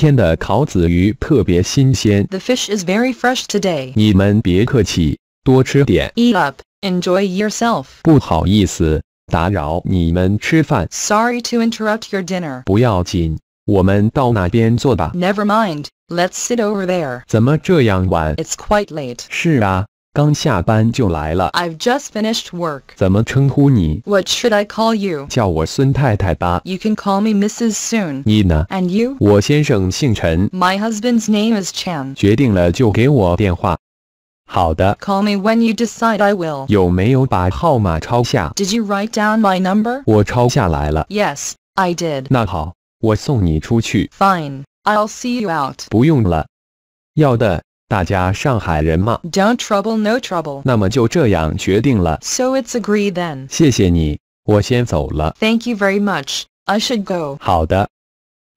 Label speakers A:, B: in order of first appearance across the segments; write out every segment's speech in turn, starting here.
A: The
B: fish is very fresh today. Eat up, enjoy yourself. Sorry to interrupt your dinner. Never mind, let's sit over there.
A: It's
B: quite late.
A: 是啊。刚下班就来了。
B: I've just finished
A: work.？What
B: should I call you?
A: You
B: can call me Mrs. Soon。你呢？And you？
A: 我先生姓陈。
B: My husband's name is call me when you decide. I will。
A: 有没有把号码抄下
B: ？Did you write down my number？
A: 我抄下来了。
B: Yes, I did。
A: 那好，我送你出去。
B: Fine, I'll see you out。
A: 不用了。要的。大家上海人吗
B: do not trouble, no trouble。
A: 那么就这样决定了。
B: So it's agreed then。
A: 谢谢你，我先走了。
B: Thank you very much. I should go.
A: 好的，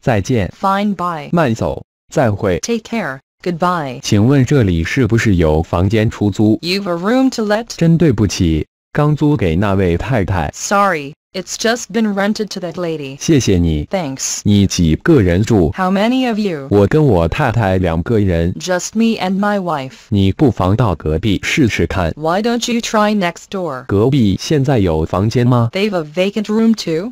A: 再见。
B: Fine, bye.
A: 慢走，再会。
B: Take care. goodbye
A: 请问这里是不是有房间出租 you
B: have a room to let.
A: 真对不起，刚租给那位太太。
B: Sorry. It's just been rented to that lady.
A: 谢谢你。
B: Thanks. How many of you? Just me and my wife. Why do don't you try next door? they have a vacant room too.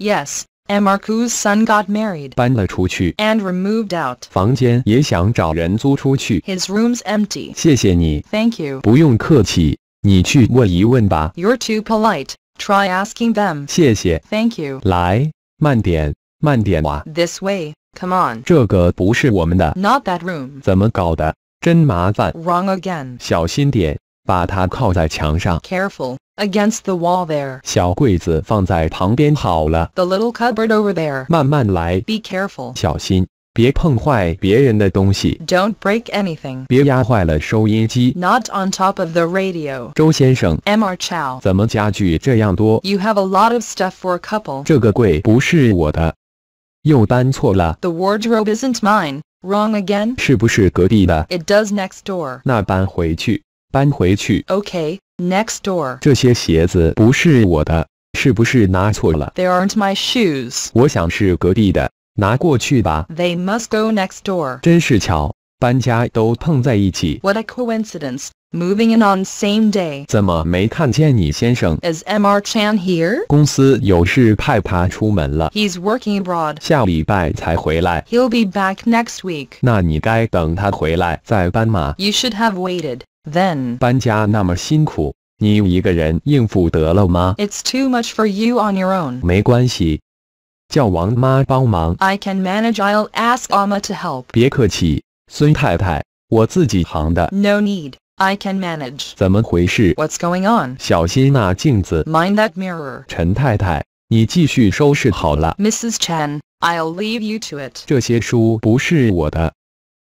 B: Yes, And Marcou's son got married.
A: And
B: removed out. His room's empty. Thank you. 不
A: 用客气。you
B: are too polite. Try asking them.
A: Thank
B: you. This way. Come on. Not that room. Wrong again. Careful Against the wall there. The little cupboard over there. Be careful.
A: 小心。别碰坏别人的东西。
B: Don't break anything.
A: 别压坏了收音机。
B: Not on top of the radio.
A: 周先生。
B: Mr. Chow.
A: 怎么家具这样多？You
B: have a lot of stuff for a couple. 这
A: 个柜不是我的，又搬错了。
B: The wardrobe isn't mine. Wrong again.
A: 是不是隔壁的
B: ？It does next door.
A: 那搬回去，搬回去。
B: Okay, next door.
A: 这些鞋子不是我的，是不是拿错了
B: ？They aren't my shoes.
A: 我想是隔壁的。they
B: must go next door.
A: 真是巧，搬家都碰在一起。
B: What a coincidence! Moving in on same day.
A: 怎么没看见你先生
B: ？Is Mr. Chan here?
A: 公司有事派他出门了。He's
B: working abroad.
A: 下礼拜才回来。
B: He'll be back next week.
A: 那你该等他回来再搬嘛。You
B: should have waited then.
A: 搬家那么辛苦，你一个人应付得了吗
B: ？It's too much for you on your own.
A: 没关系。I
B: can manage. I'll ask Amma to help.
A: 别客气，孙太太，我自己行的。
B: No need. I can manage.
A: 怎么回事？What's
B: going on?
A: 小心那镜子。
B: Mind that mirror.
A: 陈太太，你继续收拾好了。
B: Mrs. Chen, I'll leave you to it.
A: 这些书不是我的，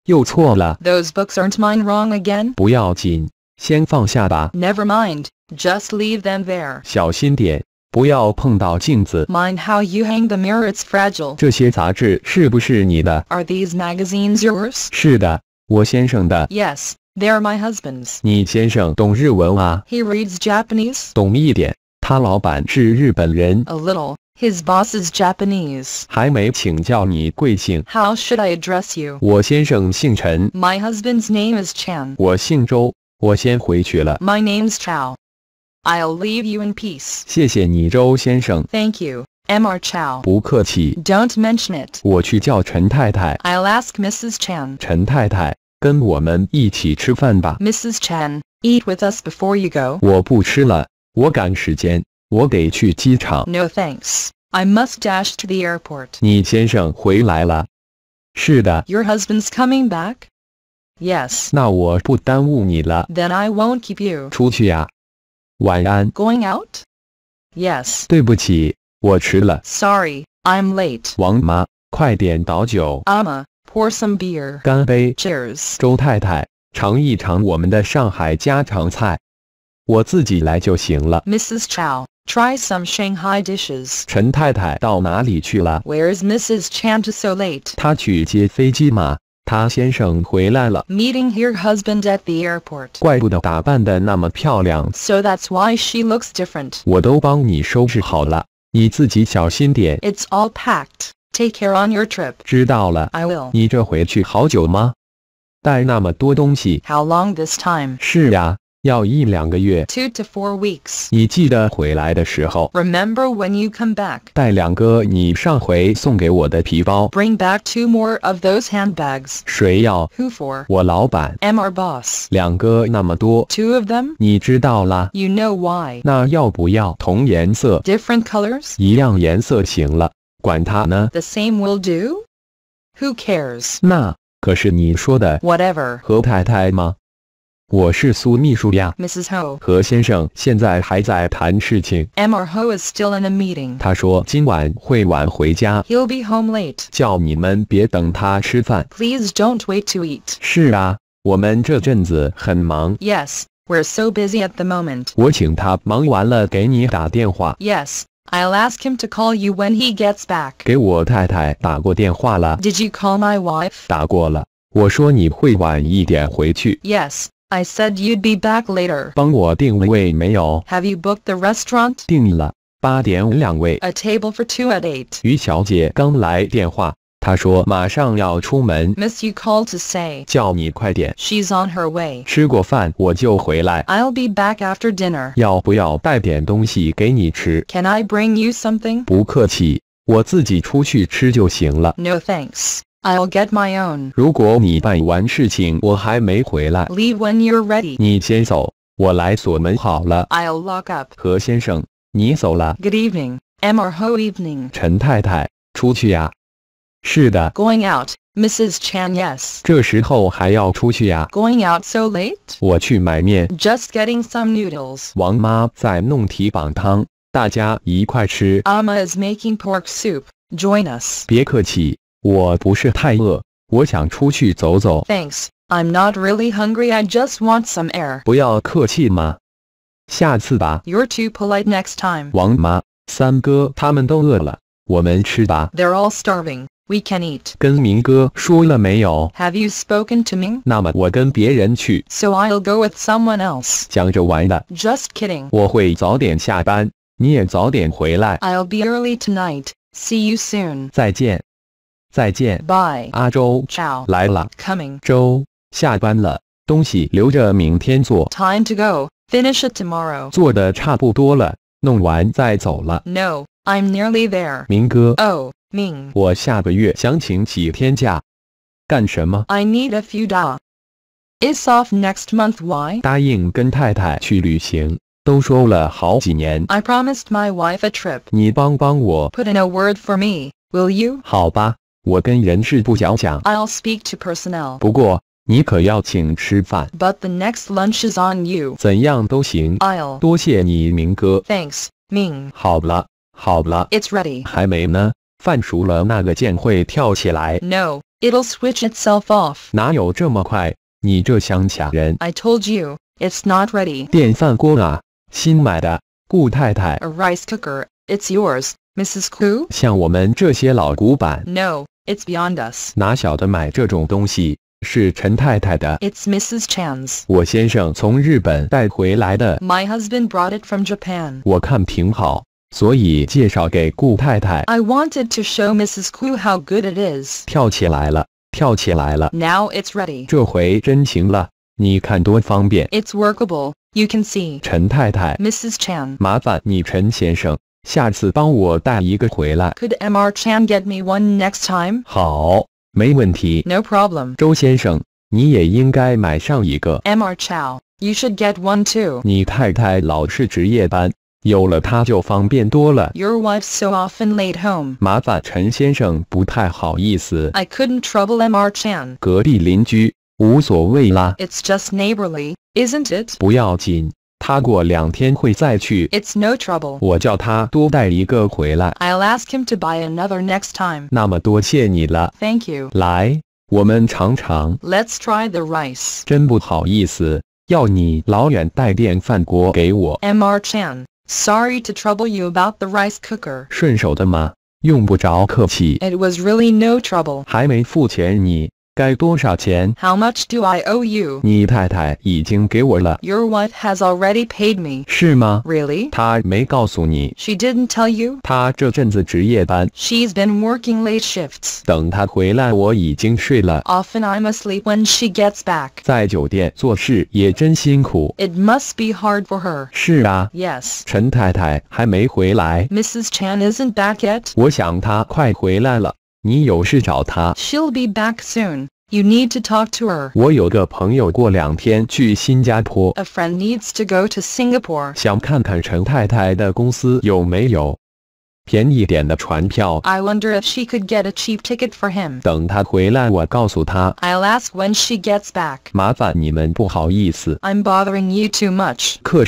A: 又错了。
B: Those books aren't mine. Wrong again.
A: 不要紧，先放下吧。
B: Never mind. Just leave them there.
A: 小心点。不要碰到镜子。
B: Mind how you hang the mirror, it's fragile. are these magazines yours?
A: 是的，我先生的。
B: Yes, they're my husband's. He reads Japanese.
A: 懂一点。他老板是日本人。
B: A little. His boss is Japanese.
A: 还没请教你贵姓。
B: How should I address you?
A: 我先生姓陈。
B: My husband's name is Chan.
A: 我姓周。我先回去了。
B: My name's Chao. I'll leave you in peace.
A: 谢谢你，周先生。
B: Thank you, Mr. Chow. 不客气。Don't mention it.
A: 我去叫陈太太。
B: I'll ask Mrs. Chan.
A: 陈太太，跟我们一起吃饭吧。
B: Mrs. Chan, eat with us before you go.
A: 我不吃了，我赶时间，我得去机场。
B: No thanks. I must dash to the airport.
A: 你先生回来了。是的。
B: Your husband's coming back?
A: Yes. 那我不耽误你了。
B: Then I won't keep you.
A: 出去呀。晚安。
B: Going out? Yes.
A: 对不起，我迟了。
B: Sorry, I'm late.
A: 王妈，快点倒酒。
B: Amma, pour some beer.
A: 干杯。Cheers. 周太太，尝一尝我们的上海家常菜。我自己来就行了。
B: Mrs. Chow, try some Shanghai dishes.
A: 陈太太到哪里去了
B: ？Where's Mrs. Chan so late?
A: 她去接飞机吗？她先生回来了。
B: Meeting her husband at the airport。
A: 怪不得打扮的那么漂亮。
B: So that's why she looks different。
A: 我都帮你收拾好了，你自己小心点。
B: It's all packed. Take care on your trip.
A: 知道了。I will。你这回去好久吗？带那么多东西。How
B: long this time？
A: 是呀。要一两个月，two
B: to four weeks。
A: 你记得回来的时候
B: ，remember when you come back，
A: 带两个你上回送给我的皮包
B: ，bring back two more of those handbags。
A: 谁要
B: ？Who for？我
A: 老板，am
B: our boss。
A: 两个那么多，two of You
B: know why。
A: 那要不要同颜色
B: ？Different The same will do。Who cares？
A: 那可是你说的
B: whatever
A: 我是苏秘书呀，Mrs. Ho 和先生现在还在谈事情。
B: Mr. Ho is still in a meeting. meeting。
A: 他说今晚会晚回家。
B: He'll be home late. late。
A: 叫你们别等他吃饭。
B: Please don't wait to eat。
A: 是啊，我们这阵子很忙。
B: Yes, we're so busy at the moment。
A: 我请他忙完了给你打电话。
B: Yes, I'll ask him to call you when he gets back。
A: 给我太太打过电话了。Did you call my wife？打过了。我说你会晚一点回去。
B: Yes。I said you'd be back later.
A: 帮我定位没有？Have you booked the restaurant? 定了，八点两位。A table
B: for two at eight.
A: 于小姐刚来电话，她说马上要出门。
B: Miss, you called to say
A: 叫你快点。She's
B: on her way.
A: 吃过饭我就回来。
B: I'll be back after dinner.
A: 要不要带点东西给你吃
B: ？Can I bring you something?
A: 不客气，我自己出去吃就行了。
B: No thanks. I'll get my own. leave when you're ready.
A: first. will lock up. 何先生，你走了。
B: Good evening, M or ho evening.
A: 陈太太，出去呀、啊。是的。
B: Going out, Mrs. Chan. Yes.
A: Going
B: out so late?
A: 我去买面。
B: Just getting some noodles.
A: 王妈在弄蹄膀汤，大家一块吃。
B: Amma is making pork soup. Join us.
A: 别客气。我不是太饿，我想出去走走。
B: Thanks, I'm not really hungry. I just want some air.
A: 不要客气嘛，下次吧。
B: You're too polite next time.
A: 王妈、三哥他们都饿了，我们吃吧。
B: They're all starving. We can eat.
A: Have
B: you spoken to Ming？
A: 那么我跟别人去。
B: So I'll go with someone else.
A: 讲着玩的。
B: Just kidding. 我
A: 会早点下班，你也早点回来。
B: I'll be early tonight. See you soon.
A: 再见。再见。
B: Bye。阿周，Ciao。来了。Coming。
A: 周，下班了，东西留着明天做。
B: Time to go. Finish it tomorrow.
A: 做的差不多了，弄完再走了。
B: No, I'm nearly there.
A: 明哥。Oh, Ming。我下个月想请几天假，干什么
B: ？I need a few days. It's off next month. Why?
A: 答应跟太太去旅行，都说了好几年。
B: I promised my wife a trip.
A: 你帮帮我。Put
B: in a word for me, will you?
A: 好吧。我跟人事部讲讲。
B: I'll speak to personnel.
A: But
B: the next lunch is on you.
A: will 多谢你明哥 thanks
B: ready.
A: ready。还没呢。饭熟了，那个键会跳起来。
B: No, it'll switch itself off。
A: 哪有这么快？你这乡下人。
B: I told you, it's not ready。
A: 电饭锅啊，新买的。顾太太。A
B: rice cooker. It's yours, Mrs. Ku.
A: 像我们这些老古板。
B: No, it's beyond us。
A: 哪晓得买这种东西是陈太太的。
B: It's Mrs. Chan's。
A: 我先生从日本带回来的。
B: My husband brought it from Japan。
A: 我看挺好，所以介绍给顾太太。I
B: wanted to show Mrs. Ku how good it is。
A: 跳起来了，跳起来了。
B: Now it's ready。这
A: 回真行了，你看多方便。
B: It's You can see。
A: 陈太太。
B: Mrs. Chan。
A: 麻烦你，陈先生。下次帮我带一个回来。
B: Could Mr. Chan get me one next time? problem. time？
A: 好，没问题。
B: No Chow, you should get one too. too。
A: 你太太老是值夜班，有了她就方便多了。
B: Your wife so often late home。
A: 麻烦陈先生，不太好意思。
B: I couldn't trouble Mr. Chan。
A: 隔壁邻居，无所谓啦。
B: It's just neighborly, isn't it？
A: 不要紧。it's
B: no trouble.
A: i
B: will ask him to buy another next time。
A: 那么多谢你了。Thank you。来，我们尝尝。
B: Let's try the rice。
A: 真不好意思，要你老远带电饭锅给我。
B: Mr. Chan, sorry to trouble you about the rice cooker。
A: 顺手的吗？用不着客气。
B: It was really no trouble。
A: 还没付钱你。how
B: much do I owe you?
A: Your
B: wife has already paid me.
A: She did
B: didn't tell you? she has been working late shifts. Often i I'm asleep when she gets back.
A: It
B: must be hard for her. Mrs. Chan isn't back yet。
A: 我想她快回来了。she
B: will be back soon. You need to talk to her. a friend needs to go to Singapore. I wonder if she could get a cheap ticket for him.
A: i will
B: ask when she gets back.
A: i
B: am bothering you too much.
A: do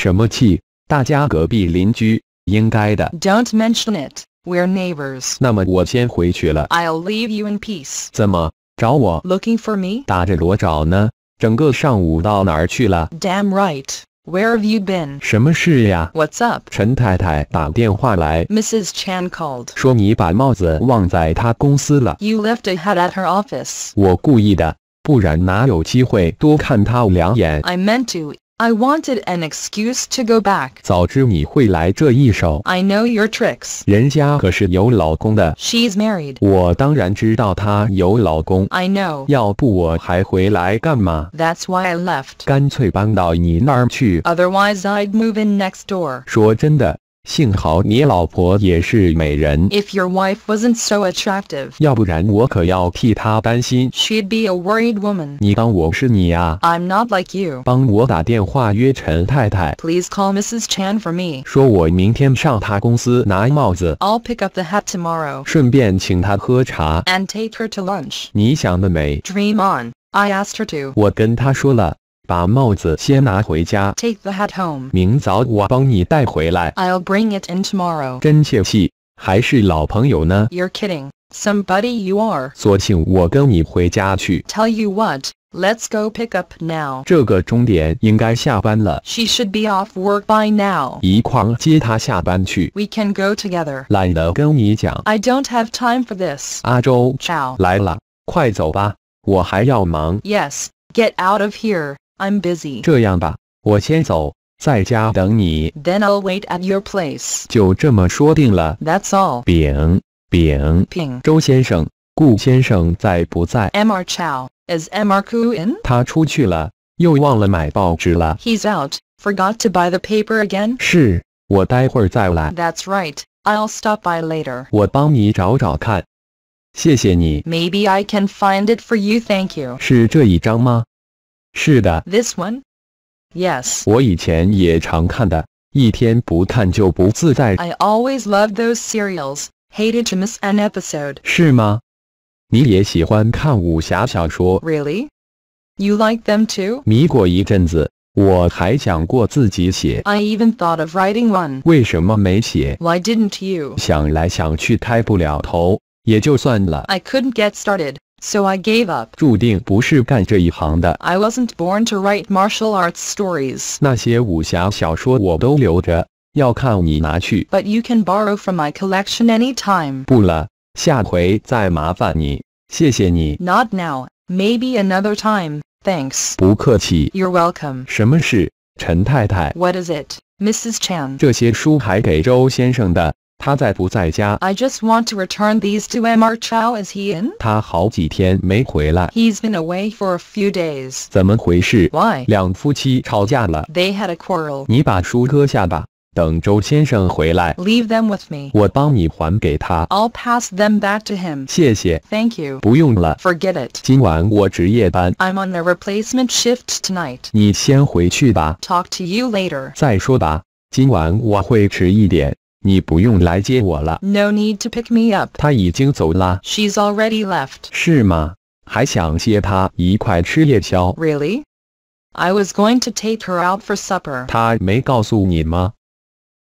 A: not
B: mention it. We're neighbors.
A: 那么我先回去了。
B: I'll leave you in peace.
A: 怎么找我
B: ？Looking for me?
A: 打着罗找呢？整个上午到哪儿去了
B: ？Damn right. Where have you been?
A: 什么事呀？What's up? 陈太太打电话来
B: ，Mrs. Chan called，
A: 说你把帽子忘在她公司了。
B: You left a hat at her office.
A: 我故意的，不然哪有机会多看她两眼
B: ？I meant to. I wanted an excuse to go back. I know your tricks. She's married.
A: I know. That's why I left.
B: Otherwise, i I'd move in next door.
A: 说真的，幸好你老婆也是美人。
B: If your wife wasn't so attractive，
A: 要不然我可要替她担心。
B: She'd be a worried woman。
A: 你当我是你呀、
B: 啊、？I'm not like you。
A: 帮我打电话约陈太太。
B: Please call Mrs. Chan for me。
A: 说我明天上她公司拿帽子。
B: I'll pick up the hat tomorrow。
A: 顺便请她喝茶。
B: And take her to lunch。
A: 你想得美。
B: Dream on。I asked her to.
A: 我跟她说了。把帽子先拿回家。
B: Take the hat home。
A: 明早我帮你带回来。
B: I'll bring it in tomorrow。
A: 真泄气，还是老朋友呢。
B: You're kidding. Somebody you are。
A: 索性我跟你回家去。
B: Tell you what. Let's go pick up now. now。
A: 这个钟点应该下班了。She
B: should be off work by now. now。
A: 一块接她下班去。
B: We can go together. together。
A: 懒得跟你讲。
B: I don't have time for this. this。阿周，来
A: 了，快走吧，我还要忙。
B: Yes, get out of here。I'm busy. 这
A: 样吧，我先走，在家等你。
B: Then I'll wait at your place.
A: 就这么说定了。
B: That's all.
A: 饼饼饼，周先生、顾先生在不在
B: ？Mr. Chow is Mr. Ku in?
A: 他出去了，又忘了买报纸了。
B: He's out. Forgot to buy the paper again.
A: 是，我待会儿再来。
B: That's right. I'll stop by later.
A: 我帮你找找看。谢谢你。
B: Maybe I can find it for you. Thank you.
A: 是这一张吗？是的。
B: This one? Yes.
A: 我以前也常看的，一天不看就不自在。I
B: always loved those serials, hated to miss an episode.
A: 是吗？你也喜欢看武侠小说
B: ？Really? You like them too?
A: 迷过一阵子，我还想过自己写。I
B: even thought of writing one.
A: 为什么没写
B: ？Why didn't you?
A: 想来想去开不了头，也就算了。
B: I couldn't get started. So I gave up. I was wasn't born to write martial arts stories. But you can borrow from my collection anytime. Not now, maybe another time. Thanks.
A: you
B: are welcome. What is it, Mrs. Chan? 这
A: 些书还给周先生的。I
B: just want to return these to Mr. Chow. Is he in? he has been away for a few days.
A: 怎么回事？Why? They
B: had a quarrel. Leave them with me.
A: i will
B: pass them back to him. you. him。谢谢，Thank i
A: it。今晚我值夜班
B: ，I'm on a replacement shift tonight. Talk to you later. later。
A: 再说吧，今晚我会迟一点。你不用来接我了。
B: No need to pick me up.
A: She's
B: already left. left。
A: 是吗？还想接她一块吃夜宵
B: ？Really? I was going to take her out for supper. supper。
A: 她没告诉你吗？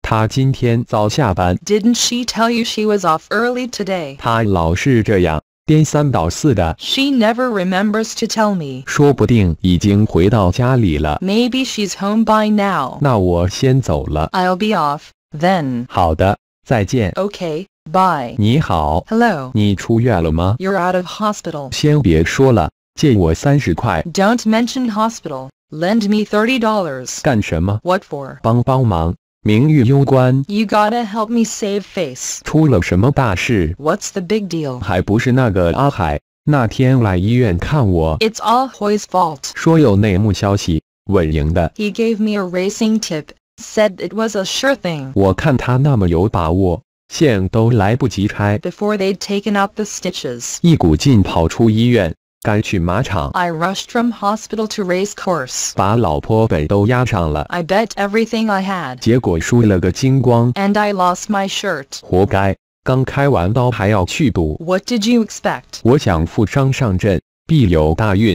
A: 她今天早下班。
B: Didn't she tell you she was off early today? She never remembers to tell me. Maybe she's home by now. now。
A: 那我先走了。
B: I'll be off。then.
A: okay, bye. 你好 hello you 你出院了吗
B: ？You're out of hospital.
A: do
B: not mention hospital. Lend me thirty dollars. What for?
A: you got
B: gotta help me save face.
A: What's
B: the big deal? It's all Hoy's fault.
A: 说有内幕消息，稳赢的。
B: He gave me a racing tip said it was a sure thing. Before they they'd taken out the stitches.
A: I
B: rushed from hospital to race course.
A: I
B: bet everything I had. And I lost my shirt. what did you expect?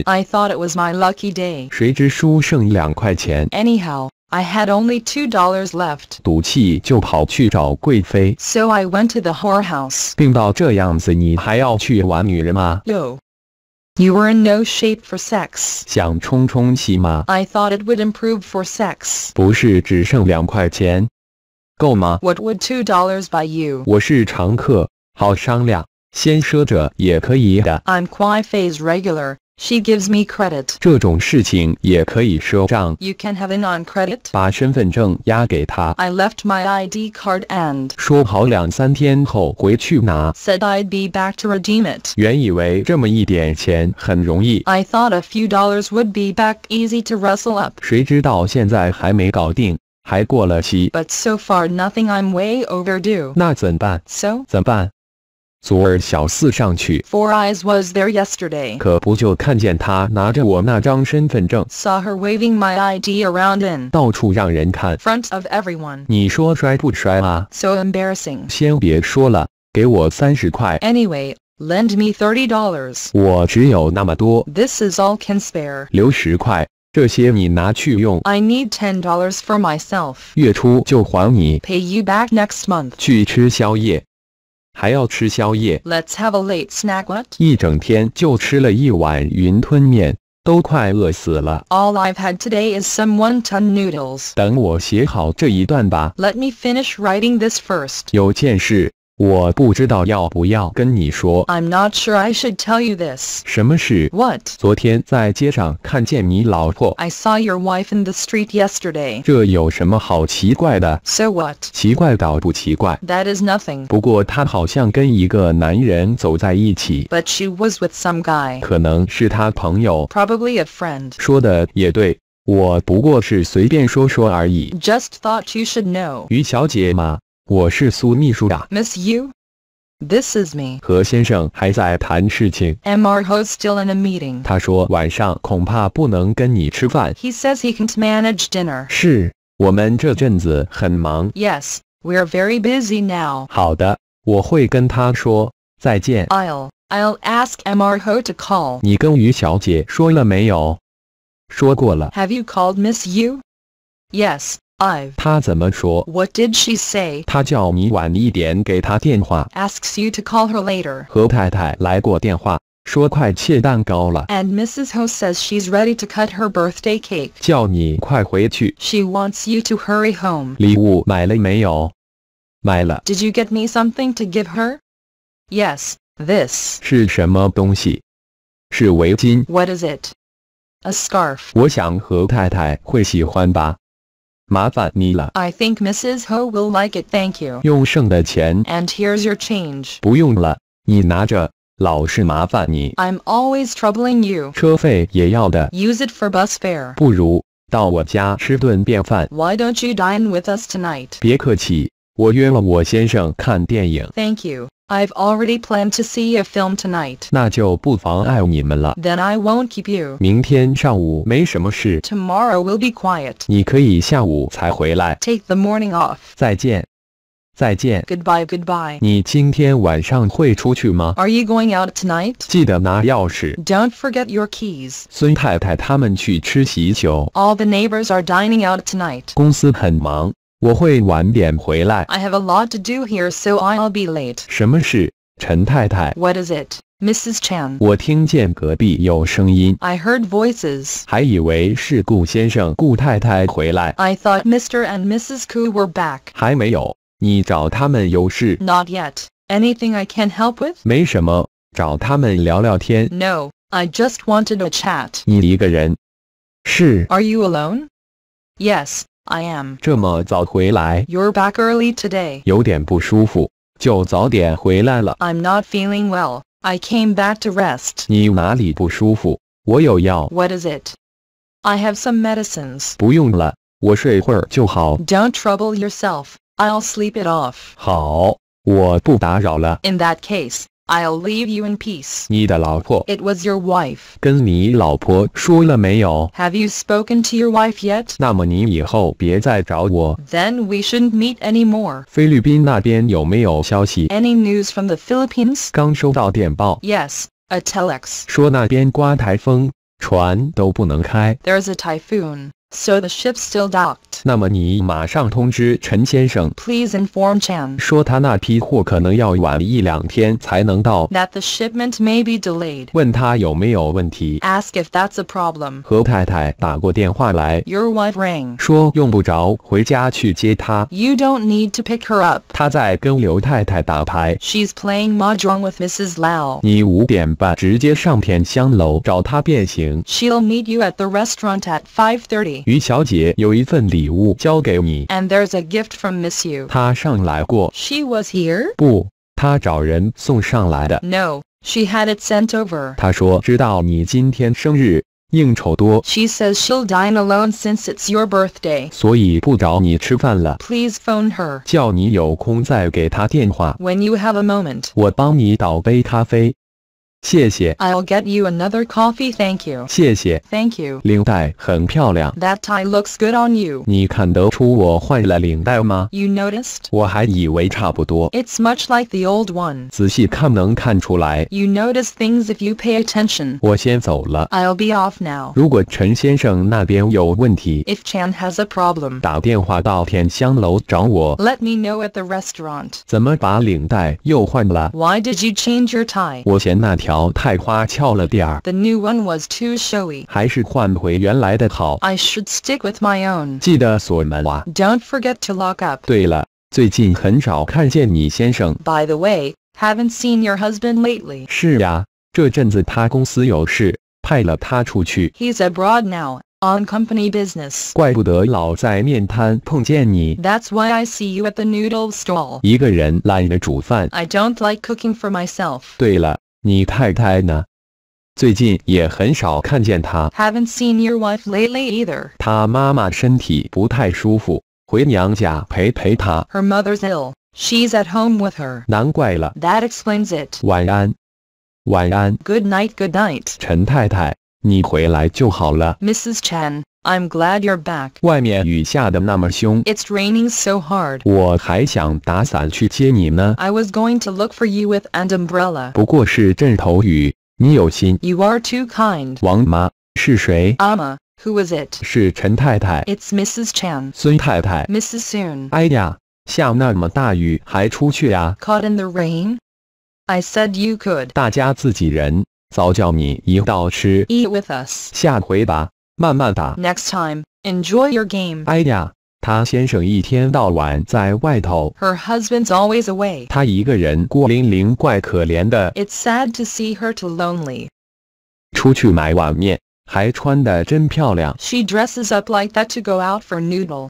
B: I thought it was my lucky day. Anyhow, I had only two dollars left.
A: 赌气就跑去找贵妃。
B: So I went to the whorehouse.
A: 病到这样子，你还要去玩女人吗
B: ？No. You were in no shape for sex.？I thought it would improve for sex.？What would two dollars buy you?
A: 我是常客，好商量，先赊着也可以的。
B: I'm quite phase regular. She gives me credit.
A: 这种事情也可以赊账。
B: You can have it on credit.
A: 把身份证押给他。
B: I left my ID card and
A: 说好两三天后回去拿。
B: Said I'd be back to redeem it.
A: 原以为这么一点钱很容易。
B: I thought a few dollars would be back easy to rustle up.
A: 谁知道现在还没搞定。还过了期。
B: But so far nothing. I'm way overdue.
A: 那怎办？So 怎么办？Four
B: Eyes was there yesterday. Saw her waving my ID around in front of everyone. embarrassing. So anyway, lend me thirty dollars. this is all can spare.
A: I
B: need ten dollars for myself.
A: pay
B: you back next month.
A: 去吃宵夜。还要吃宵夜。
B: Let's have a late snack. What？
A: 一整天就吃了一碗云吞面，都快饿死了。
B: All I've had today is some wonton noodles.
A: 等我写好这一段吧。
B: Let me finish writing this first.
A: 有件事 i
B: am not sure I should tell you this. I saw your wife in the street yesterday.
A: 这有什么好奇怪的？So what？奇怪倒不奇怪。
B: That is nothing. But she was with some guy. Probably a friend.
A: 说的也对，我不过是随便说说而已。
B: Just thought you should know.
A: 我是苏秘书长。
B: Miss you, this is me.
A: 何先生还在谈事情。
B: M R Ho still in a meeting.
A: He
B: says he can't manage dinner. Yes, we we're very busy now.
A: 好的，我会跟他说再见。
B: I'll I'll ask Mr. Ho to call.
A: 你跟于小姐说了没有？说过了。
B: Have you called Miss Yu? Yes. I've
A: What
B: did she asks you to call her later. And Mrs. Ho says she's ready to cut her birthday cake。
A: 叫你快回去。She
B: wants you to hurry home。
A: 礼物买了没有？买了。
B: Did you get me something to give her? Yes, this. What is it? A scarf.
A: 麻烦你了。
B: I think Mrs. Ho will like it. Thank you.
A: 用剩的钱。
B: And here's your change.
A: 不用了，你拿着。老是麻烦你。
B: I'm always troubling you.
A: 车费也要的。
B: Use it for bus fare.
A: 不如到我家吃顿便饭。
B: Why don't you dine with us tonight?
A: 别客气，我约了我先生看电影。
B: Thank you. I've already planned to see a film tonight. Then I won't keep you. Tomorrow will be quiet.
A: Take the
B: morning off.
A: 再见，再见。
B: Goodbye, goodbye.
A: goodbye.
B: Are you going out tonight? do not forget your keys. All the neighbors are dining out tonight.
A: 公司很忙。我会晚点回来。I
B: have a lot to do here, so I'll be late. What is it, Mrs. Chan?
A: 我听见隔壁有声音。
B: I heard voices.
A: 还以为是顾先生、顾太太回来。
B: I thought Mr. and Mrs. Ku were back. Not yet. Anything I can help with?
A: 没什么，找他们聊聊天。
B: No, I just wanted a chat.
A: 你一个人？是。
B: Are you alone? Yes. I am
A: you
B: are back early today.
A: 有点不舒服，就早点回来了。
B: I'm not feeling well. I came back to rest.
A: 你哪里不舒服？我有药。
B: What is it? I have some medicines.
A: 不用了，我睡会儿就好。
B: Don't trouble yourself. I'll sleep it off.
A: 好，我不打扰了。
B: In that case. I'll leave you in peace.
A: 你的老婆
B: It was your wife. Have you spoken to your wife yet?
A: 那么你以后别再找我。
B: Then we shouldn't meet anymore. Any news from the Philippines?
A: 刚收到电报。
B: Yes, a telex.
A: 说那边刮台风，船都不能开。
B: There's a typhoon. So the ship still docked. Please inform Chan.
A: That
B: the shipment may be delayed. Ask if that's a problem. Your wife rang. you do don't need to pick her up. She's playing mahjong with Mrs. Lau.
A: 你五点半直接上片香楼找她便行。
B: She'll meet you at the restaurant at 5:30.
A: 于小姐有一份礼物交给你。
B: And there's a gift from Miss Yu。
A: 她上来过。She
B: was here。
A: 不，她找人送上来的。
B: No，she had it sent over。
A: 她说知道你今天生日，应酬多。She
B: says she'll dine alone since it's your birthday。
A: 所以不找你吃饭了。
B: Please phone her。
A: 叫你有空再给她电话。
B: When you have a moment。
A: 我帮你倒杯咖啡。
B: i will get you another coffee, thank you.
A: Thank you. That
B: tie looks good on you. you. noticed?
A: 我还以为差不多。
B: It's much like the old one. you. notice things if you pay attention.
A: 我先走了。
B: I'll be off now.
A: 如果陈先生那边有问题
B: ，If Chan has a problem，
A: 打电话到天香楼找我。Let
B: me know at the restaurant.
A: 怎么把领带又换了
B: ？Why did you change your tie?
A: 我嫌那条。条太花俏了点儿。
B: The new one was too showy。
A: 还是换回原来的好。
B: I should stick with my own。
A: 记得锁门啊。Don't
B: forget to lock up。
A: 对了，最近很少看见你先生。
B: By the way, haven't seen your husband lately。
A: 是呀，这阵子他公司有事，派了他出去。
B: He's abroad now. On company That's why I see you at the noodle stall. I do don't like cooking for myself。
A: 对了，你太太呢？最近也很少看见她。
B: Haven't seen your wife lately either.
A: 她妈妈身体不太舒服，回娘家陪陪她。
B: Her mother's ill. She's at home with her.
A: 难怪了。
B: That explains it.
A: 晚安，晚安。Good night, good night. 陈太太。你回来就好了。
B: Mrs. Chen, I'm glad you're back.
A: It's
B: raining so hard.
A: 我还想打伞去接你呢。
B: I was going to look for you with an umbrella.
A: 不过是阵头雨，你有心。
B: You are too kind.
A: 王妈是谁？Amma, who was it? 是陈太太。
B: It's Mrs. Chen.
A: 孙太太。
B: Mrs. Soon.
A: 哎呀，下那么大雨还出去呀
B: ？Caught in the rain. I said you could.
A: 大家自己人。早叫你一道吃
B: ，Eat with us。
A: 下回吧，慢慢打。哎呀，她先生一天到晚在外头，她一个人孤零零，怪可怜的。出去买碗面，还穿的真漂亮。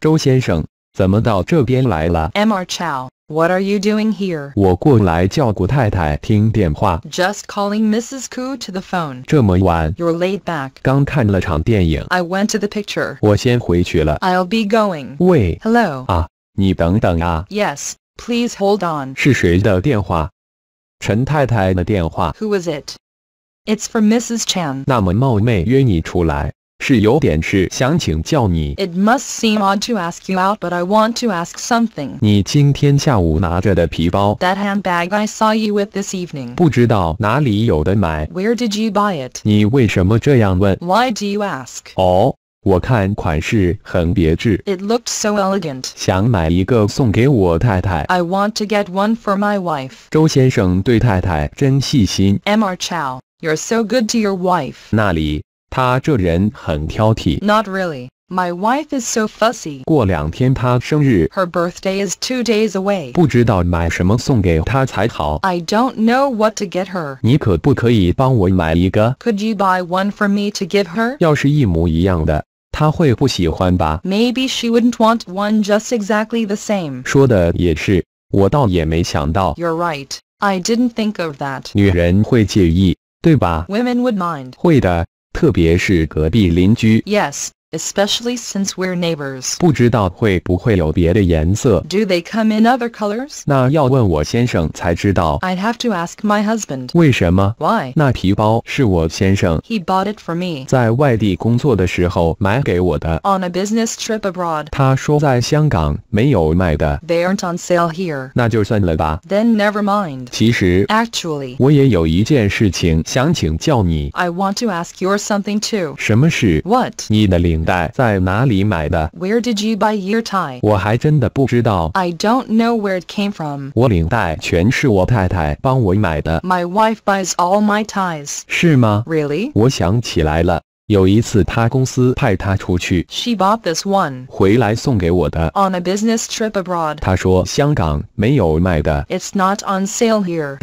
A: 周先生，怎么到这边来了？
B: What are you doing here? Just calling Mrs. Ku to the phone.
A: 这么晚。
B: You're laid back.
A: 刚看了场电影。
B: I went to the picture. i will be going. 喂。Hello. Yes, please hold on. Who is it? It's for Mrs. Chan.
A: 那么冒昧约你出来。it
B: must seem odd to ask you out, but I want to ask something.
A: That
B: handbag I saw you with this evening. Where did you buy it? Why do you ask? It looked so elegant. I want to get one for my wife.
A: Mr.
B: Chow, you're so good to your wife.
A: 那里。not
B: really. My wife is so fussy.
A: Her
B: birthday is two days away. I do don't know what to get her.
A: 你可不可以帮我买一个
B: ？Could you buy one for me to give her? Maybe she wouldn't want one just exactly the same. you are right. I didn't think of that. Women would mind.
A: 会的。特别是隔壁邻居。
B: especially since we're neighbors.
A: 不知道会不会有别的颜色。
B: Do they come in other colors?
A: 那要问我先生才知道。
B: would have to ask my husband. 为什么？Why?
A: 那皮包是我先生。
B: He bought it for me.
A: 在外地工作的时候买给我的。
B: On a business trip abroad.
A: 他说在香港没有卖的。
B: They are aren't on sale here.
A: 那就算了吧。
B: Then never mind.
A: 其实，I
B: want to ask you something too.
A: 什么事？What? too。什么事？What？你的领。领带在哪里买的
B: ？Where did you buy your tie？
A: 我还真的不知道。
B: I don't know where it came from。
A: 我领带全是我太太帮我买的。
B: My wife buys all my ties。是吗？Really？
A: 我想起来了。She
B: bought this one
A: On
B: a business trip It's not on sale What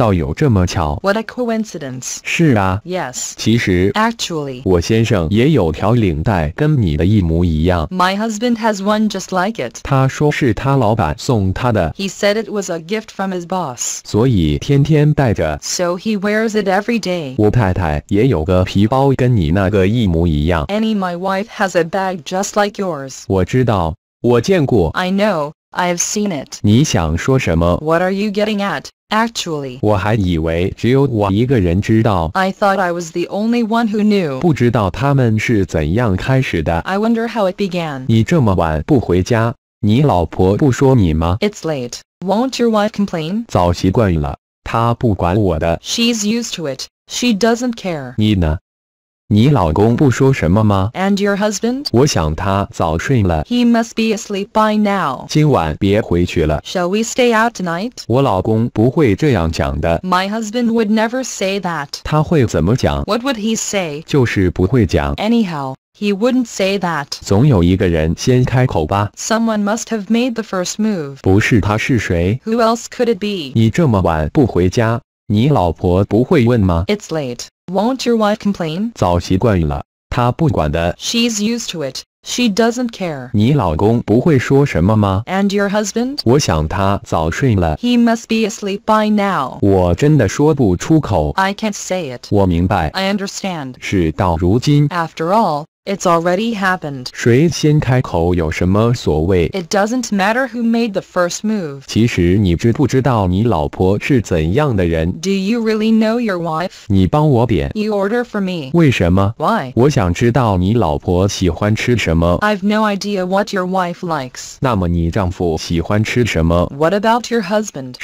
B: a My husband has one just like it. He said it was a gift from his boss. So he wears it every day。
A: 我太太也有个皮包跟你那个一模。模一样。
B: Annie, my wife has a bag just like yours.
A: 我知道，我见过。
B: I know, I've seen it.
A: What
B: are you getting at? Actually,
A: 我还以为只有我一个人知道。
B: I thought I was the only one who knew. 不
A: 知道他们是怎样开始的。I
B: wonder how it began.？It's late. Won't your wife complain?
A: 早习惯了，她不管我的。
B: She's used to it. She doesn't care.
A: 你呢？and
B: your husband? He must be asleep by now Shall we stay out tonight? My husband would never say that What would he say? Anyhow he would wouldn't say that. Someone must have made the first move.
A: Who
B: else could it be?
A: it's
B: late. Won't your wife complain?
A: She's
B: used to it. She doesn't care. And your husband? He must be asleep by now. I can can't say it.
A: I
B: understand. After all. It's already happened.
A: It does
B: doesn't matter who made the first move. Do you really know your wife?
A: You
B: order for me.
A: 为什么 why i 我想知道你老婆喜欢吃什么。
B: I've no idea what your wife likes. What about your husband?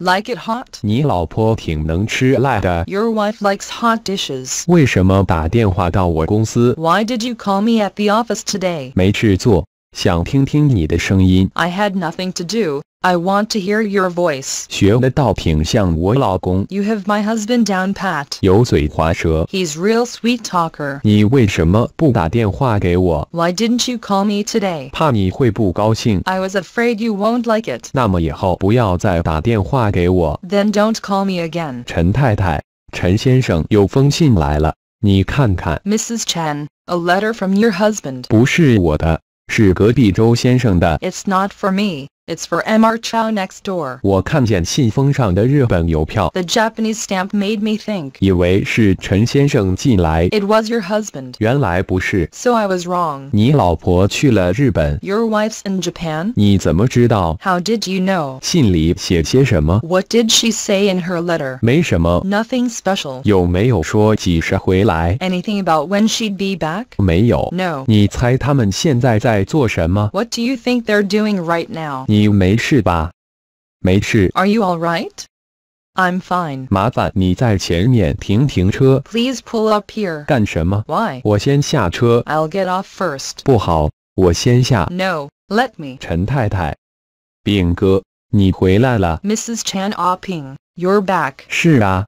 B: Like it hot?
A: 你老婆挺能吃辣的。
B: Your wife likes hot dishes.
A: 为什么打电话到我公司
B: ？Why? Why did you call me at the office today? I had nothing to do. I want to hear your voice. You have my husband down pat.
A: 油嘴滑舌。
B: He's real sweet talker. Why did didn't you call me today?
A: 怕你会不高兴。
B: I was afraid you won't like it.
A: 那么以后不要再打电话给我。
B: Then don't call me again.
A: 陈太太，陈先生有封信来了。Mrs.
B: Chen, a letter from your husband.
A: It's
B: not for me. It's for MR Chow next door.
A: 我看见信封上的日本邮票。
B: The Japanese stamp made me think.
A: 以为是陈先生寄来。It
B: was your husband.
A: 原来不是。
B: So I was wrong.
A: 你老婆去了日本。
B: Your wife's in Japan.
A: 你怎么知道
B: ？How did you know?
A: 信里写些什么
B: ？What did she say in her letter? 没什么。Nothing special.
A: 有没有说几时回来
B: ？Anything about when she'd be back?
A: 没有。No. 你猜他们现在在做什么
B: ？What do you think they're doing right now?
A: 你你没事吧？没事。
B: Are you all right? I'm fine.
A: 麻烦你在前面停停车。
B: Please pull up here. 干什么？Why? 我
A: 先下车。
B: I'll get off first.
A: 不好，我先下。
B: No, let me.
A: 陈太太，炳哥，你回来了。
B: Mrs. Chan Ah Ping, you're back.
A: 是啊，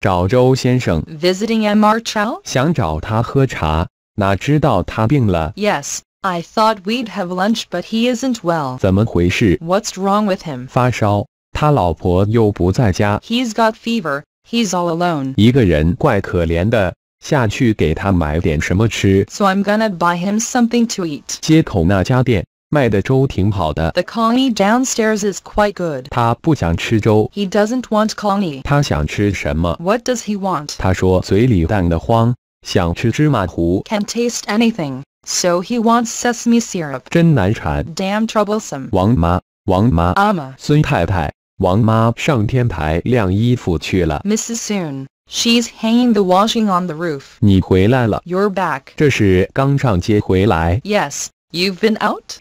A: 找周先生。
B: Visiting Mr. Chao?
A: 想找他喝茶，哪知道他病了。
B: Yes, I thought we'd have lunch but he isn't well.
A: 怎么回事?
B: What's wrong with him?
A: 发烧，他老婆又不在家。
B: He's got fever. He's all alone.
A: 一个人怪可怜的。下去给他买点什么吃。
B: So I'm gonna buy him something to eat.
A: 街口那家店卖的粥挺好的。
B: The Connie downstairs is quite good.
A: 他不想吃粥。
B: He doesn't want Connie.
A: 他想吃什么
B: ？What does he want?
A: not
B: taste anything. So he wants sesame syrup.
A: Damn
B: troublesome.
A: Mrs.
B: Soon. She's hanging the washing on the roof. you are back. Yes, you You've been out.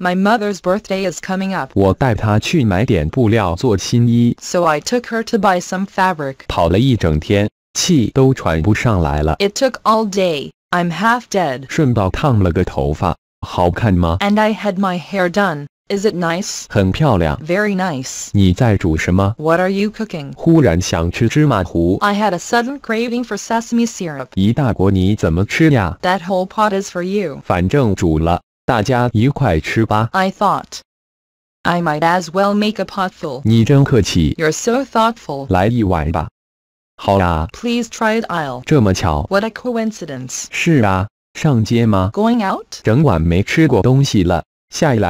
B: My mother's birthday is coming up。
A: 我带她去买点布料做新衣
B: ，So I took her to buy some fabric。
A: 跑了一整天，气都喘不上来了。
B: It took all day. I'm half dead.
A: 顺道烫了个头发，好看吗
B: ？And I had my hair done. Is it nice?
A: 很漂亮。
B: Very nice.
A: 你在煮什么
B: ？What are you cooking?
A: 忽然想吃芝麻糊。I
B: had a sudden craving for sesame syrup.
A: 一大锅你怎么吃呀
B: ？That whole pot is for you.
A: 反正煮了，大家一块吃吧。
B: I thought. I might as well make a potful.
A: 你真客气。
B: You're so thoughtful.
A: 来一碗吧。
B: Please try it, I'll. What a coincidence.
A: Going out.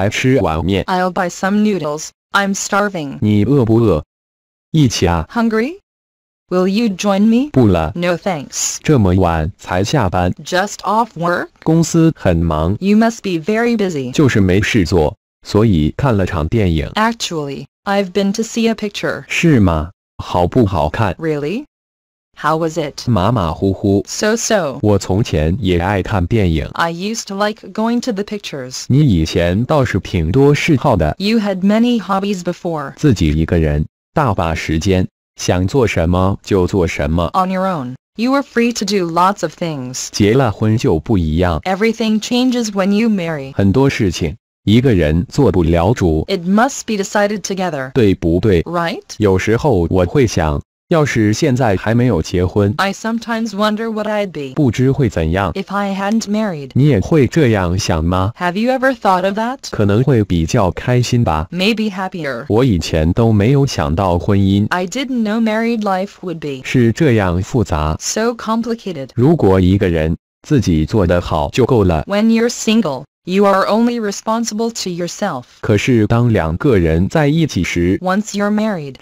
A: i
B: will buy some noodles. I'm
A: starving.
B: Hungry? Will you join me? No thanks. Just off work.
A: You must
B: be very busy. Actually, i I've been to see a picture. Really? How was it?
A: 马马虎虎。So so. so. I
B: used to like going to the pictures. You had many hobbies before. On your own. You are free to do lots of things. Everything changes when you marry. It must be decided together.
A: Right? 有时候我会想，要是现在还没有结婚
B: ，I sometimes wonder what I'd be。
A: 不知会怎样。If
B: I hadn't married，
A: 你也会这样想吗
B: ？Have you ever thought of that？
A: 可能会比较开心吧。
B: Maybe happier。
A: 我以前都没有想到婚姻。
B: I didn't know married life would be complicated. complicated
A: 如果一个人自己做得好就够了
B: when complicated。如果一个人自己做得好就够了。When you're single。you are only responsible to yourself.
A: 可是当两个人在一起时
B: ，Once you're Doing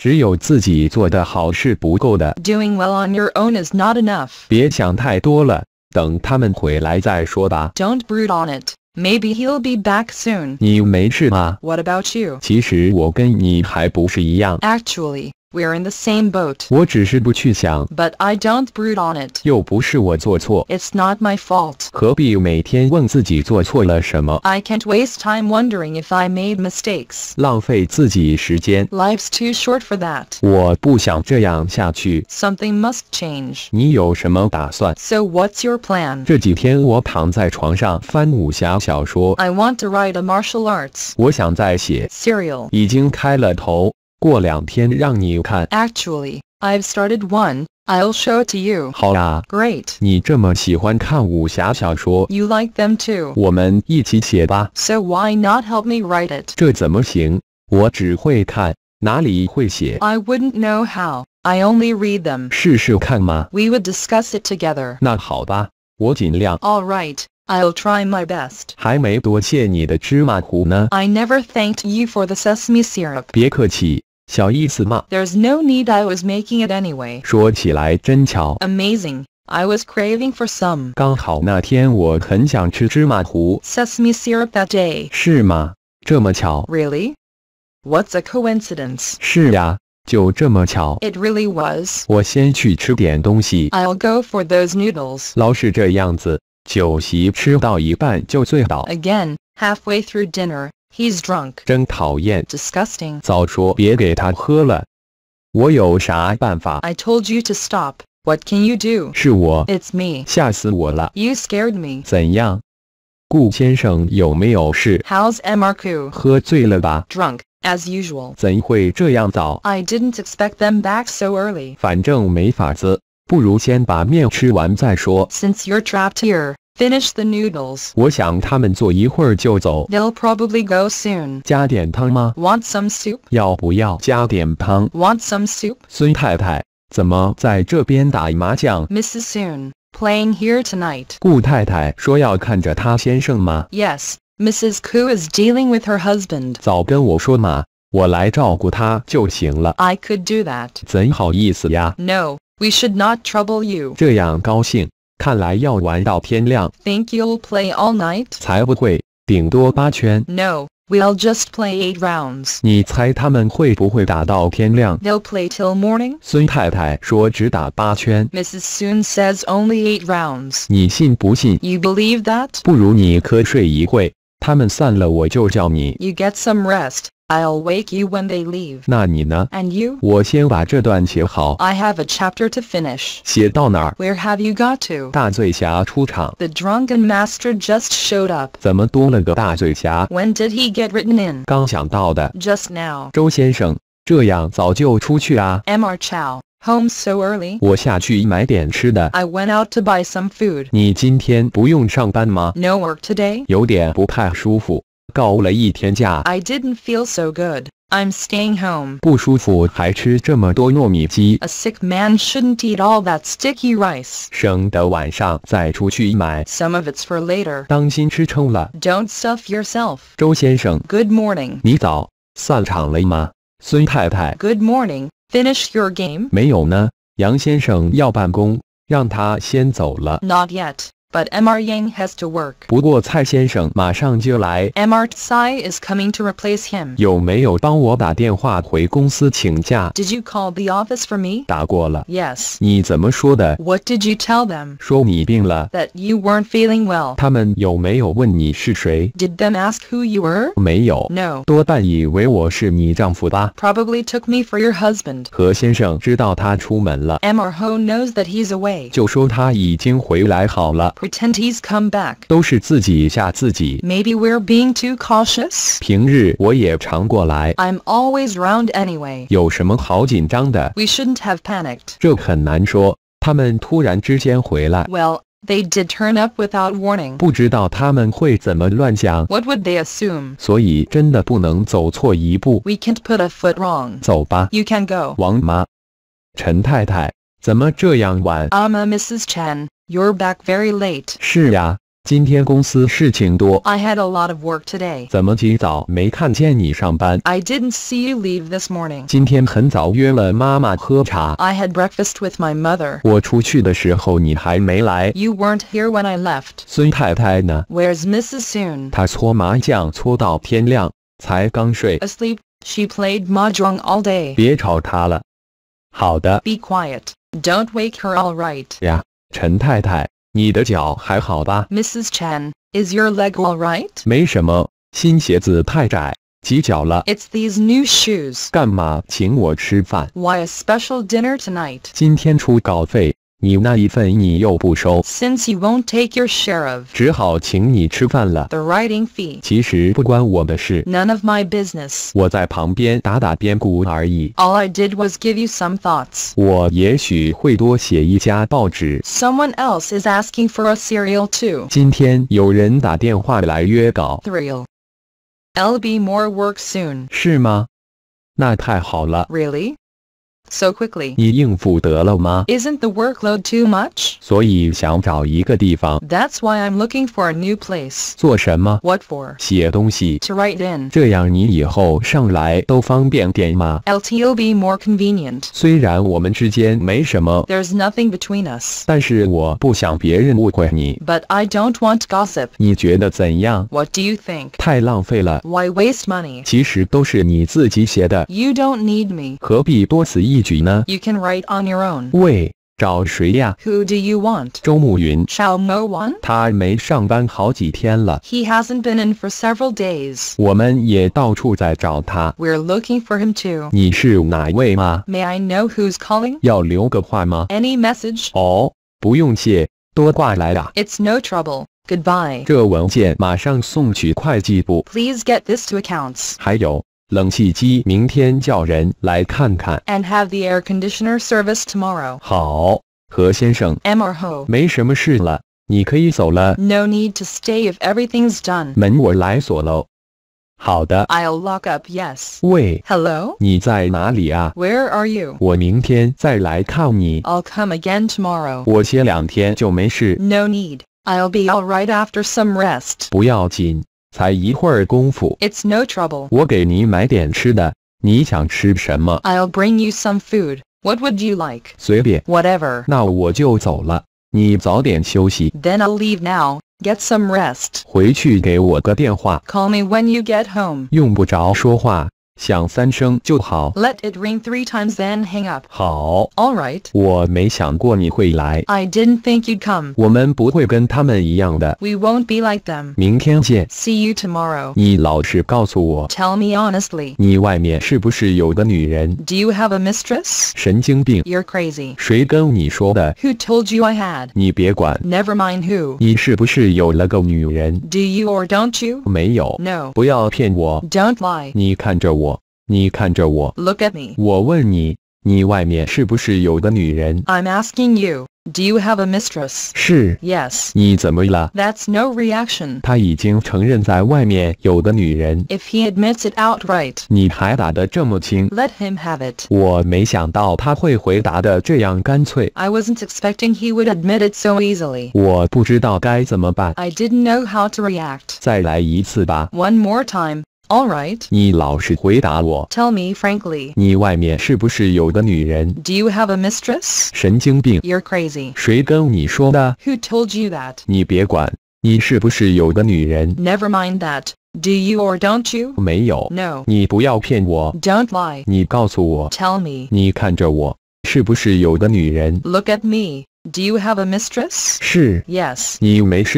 B: well on your own is not enough.
A: 别想太多了，等他们回来再说吧.
B: not brood on it. Maybe he'll be back soon.
A: 你没事吗
B: ？What about you？
A: 其实我跟你还不是一样。
B: Actually. We're in the same boat.
A: But
B: I don't brood on it.
A: It's
B: not my fault.
A: I can
B: can't waste time wondering if I made mistakes. Life's too short for that. Something must change.
A: 你有什么打算？So
B: what's your plan? 这
A: 几天我躺在床上翻武侠小说。I
B: want to write a martial arts. serial.
A: 已经开了头。过两天让你看。
B: Actually, I've started one. I'll show it to you. 好呀，Great.
A: 你这么喜欢看武侠小说
B: ，You like them too.
A: 我们一起写吧。
B: So why not help me write it?
A: I would
B: wouldn't know how. I only read
A: them.
B: we would discuss it together.
A: 那好吧，我尽量。
B: All right. I'll try my best.
A: 还没多谢你的芝麻糊呢。
B: I never thanked you for the sesame syrup.
A: 别客气。小意思嘛。
B: There's no need. I was making it anyway.
A: 说起来真巧。
B: Amazing. I was craving for some.
A: 刚好那天我很想吃芝麻糊。
B: Sesame syrup that day.
A: 是吗？这么巧
B: ？Really? What's a coincidence?
A: 是呀，就这么巧。
B: It really was.
A: 我先去吃点东西。
B: I'll go for those noodles.
A: 老是这样子，酒席吃到一半就醉倒。
B: Again, halfway through dinner. He's drunk.
A: 真讨厌。Disgusting. 早说别给他喝了。我有啥办法
B: ？I told you to stop. What can you do? It's me. You scared me.
A: 怎样？顾先生有没有事
B: ？How's MRQ? Drunk, As usual.
A: 怎会这样早
B: ？I didn't expect them back so early.
A: 反正没法子，不如先把面吃完再说。
B: Since you're trapped here, Finish the noodles. they will probably go soon. Want some soup?
A: Want some soup?
B: Mrs. Soon, playing here tonight.
A: 顾太太说要看着她先生吗
B: ？Yes, Mrs. Ku is dealing with her husband. I could do that. No, we should not trouble you.
A: 这样高兴。看来要玩到天亮。
B: Think you'll play all night？
A: 才不会，顶多八圈。
B: No, we'll just play eight rounds。
A: 你猜他们会不会打到天亮
B: ？They'll play till morning。
A: 孙太太说只打八圈。
B: Mrs. Sun says only eight rounds。
A: 你信不信
B: ？You believe that？
A: 不如你瞌睡一会，他们散了我就叫你。
B: You get some rest. I'll wake you when they leave. And
A: 那你呢
B: ？And I have a chapter to finish. Where have you got to?
A: 大醉侠出场。
B: The drunken master just showed up.
A: When
B: did he get written in?
A: 刚想到的。
B: Just now. Mr. Chow. Home so early.
A: 我下去买点吃的。
B: I went out to buy some food. No work today.
A: 有点不太舒服。告了一天假。
B: I didn't feel so good. I'm staying home.
A: 不舒服还吃这么多糯米鸡。
B: A sick man shouldn't eat all that sticky rice.
A: 省得晚上再出去买。
B: Some of it's for later.
A: 当心吃撑了。Don't
B: stuff yourself.
A: 周先生。Good morning. 你早。散场了吗？孙太太。Good morning.
B: Finish your game.
A: 没有呢。杨先生要办公，让他先走了。
B: Not yet but Mr. Yang has to work.
A: 不过蔡先生马上就来。
B: Mr. Tsai is coming to replace him.
A: 有没有帮我打电话回公司请假？Did you
B: call the office for me?
A: 打过了。Yes. 你怎么说的
B: ？What did you tell them?
A: 说你病了。
B: That you weren't feeling well.
A: 他们有没有问你是谁
B: ？Did them ask who you were? 没有。No.
A: 多半以为我是你丈夫吧。
B: Probably took me for your husband.
A: 何先生知道他出门了。
B: Mr. Ho knows that he's away.
A: 就说他已经回来好了。
B: pretend he's come back.
A: Maybe
B: we we're being too cautious.
A: i
B: am always round anyway.
A: We should
B: shouldn't have panicked. Well, They did turn up without warning. What would they assume? We can can't put a foot wrong.
A: You can go. i am
B: a Mrs. Chen. You're back very late. I had a lot of work today.
A: I did
B: didn't see you leave this morning. I had breakfast with my mother. You were weren't here when I left. Where's Mrs.
A: Soon?
B: Asleep, She played mahjong all day. 别
A: 吵她了。好的。Be
B: quiet. Don't wake her. All right.
A: 呀。陈太太，你的脚还好吧
B: ？Mrs. Chen, is your leg all right?
A: 没什么，新鞋子太窄，挤脚了。
B: It's these new shoes.
A: 干嘛请我吃饭
B: ？Why a special dinner tonight?
A: 今天出稿费。Since
B: you won't take your share
A: The
B: writing None of my business. All I did was give you some thoughts. Someone else is asking for a serial too. i will be more work soon. Really so quickly. is not the workload too much? That's why I'm looking for a new place.
A: What for? To
B: write in. 这
A: 样你以后上来都方便点吗
B: ？LTO be more convenient.
A: 虽然我们之间没什么。
B: There's nothing between us.
A: But
B: I don't want gossip. What do you think? Why waste money? You do don't need me. 何
A: 必多此一？you
B: can write on your own。
A: 喂，找谁呀？Who do you Chao Mo
B: He has hasn't been in for several days. we are looking for him too.
A: May
B: I know who's calling? calling？
A: 要留个话吗
B: ？Any it's no trouble. Goodbye. trouble。Goodbye。
A: 这文件马上送去会计部。
B: Please get this to accounts。
A: 还有。冷气机明天叫人来看看。
B: And have the air conditioner service tomorrow.
A: 好，何先生。M or Ho。没什么事了，你可以走了。
B: No need to stay if everything's done.
A: 门我来锁喽。好的。
B: I'll lock up. Yes. 喂。Hello.
A: 你在哪里啊
B: ？Where are you?
A: 我明天再来看你。
B: I'll come again tomorrow.
A: 我歇两天就没事。
B: No need. I'll be all right after some rest.
A: 不要紧。才一会儿功夫。
B: It's no trouble. i will bring you some food. What would you like? Whatever.
A: 那我就走了你早点休息
B: then 那我就走了，你早点休息。Then I'll leave now. Get some rest.
A: 回去给我个电话。
B: Call me when you get home.
A: 响三声就好。
B: Let it ring three times, then hang up.
A: 好。All right. 我没想过你会来。
B: I didn't think you'd come.
A: 我们不会跟他们一样的。
B: We won't be like them.
A: 明天见。
B: See you tomorrow.
A: 你老实告诉我。
B: Tell me honestly.？Do
A: you
B: have a mistress?
A: 神经病。You're crazy.？Who
B: told you I had?
A: 你别管。
B: Never mind who.
A: 你是不是有了个女人
B: ？Do you or don't you?
A: 没有。No. 不要骗我。
B: Don't lie.
A: 你看着我。Look
B: at me. i am asking you. Do you have a mistress?
A: yes. 是。Yes.
B: That's no reaction. if he admits it outright.
A: let
B: him have it. I was wasn't expecting he would admit it so easily.
A: I
B: did didn't know how to react.
A: 再来一次吧。
B: One more time. All right.
A: 你老实回答我。
B: Tell me frankly. Do you have a mistress?
A: 神经病。
B: You're crazy.
A: Who
B: told you that? Never mind that. Do you or don't you?
A: 没有。No. 你不要骗我。
B: Don't lie.
A: 你告诉我。Tell me. 你看着我。
B: Look at me. Do you have a mistress? 是。Yes. Yes.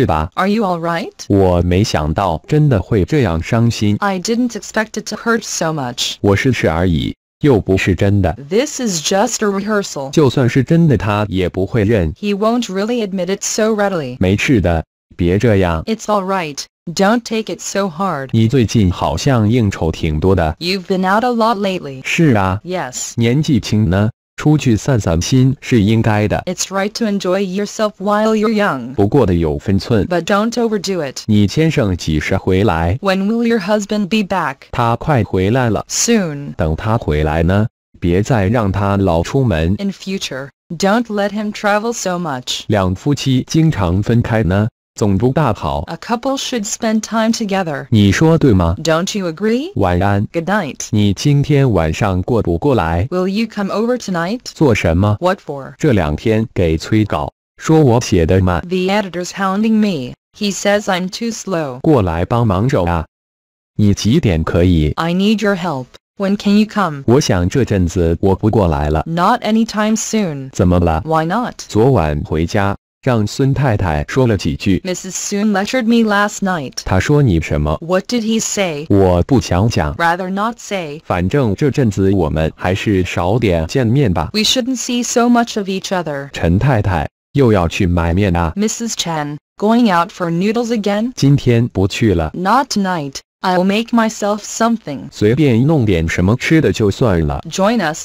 B: you all I
A: 我没想到真的会这样伤心。
B: I didn't expect it to hurt so much. This is just a rehearsal. he will won't really admit it so readily.
A: It's
B: all right. Don't take it so hard. you have been out a lot lately. 是啊。Yes.
A: 年纪轻呢，出去散散心是应该的
B: ，It's right while to yourself you're young.
A: enjoy 不过得有分寸。But
B: don't overdo it。
A: 你先生几时回来
B: ？When will your husband be back？
A: 他快回来了，soon。等他回来呢，别再让他老出门。
B: In future，don't let him travel so much。
A: 两夫妻经常分开呢。A
B: couple should spend time together.
A: do not you agree? Good
B: night. Will you come over tonight?
A: What for? the
B: editor's hounding me. He says I'm too slow.
A: 过来帮忙手啊！你几点可以
B: ？I need your help. When can you come?
A: 我想这阵子我不过来了。
B: Not anytime soon. 怎么了？Why not?
A: 昨晚回家让孙太太说了几句。
B: Mrs. Soon lectured me last night. What did he say?
A: 我不想讲。
B: Rather not say.
A: 反正这阵子我们还是少点见面吧。
B: We shouldn't see so much of each other.
A: 陈太太又要去买面啊。
B: Mrs. Chen going out for noodles again.
A: 今天不去了。
B: Not tonight. I'll make myself something.
A: 随便弄点什么吃的就算了。
B: Join us.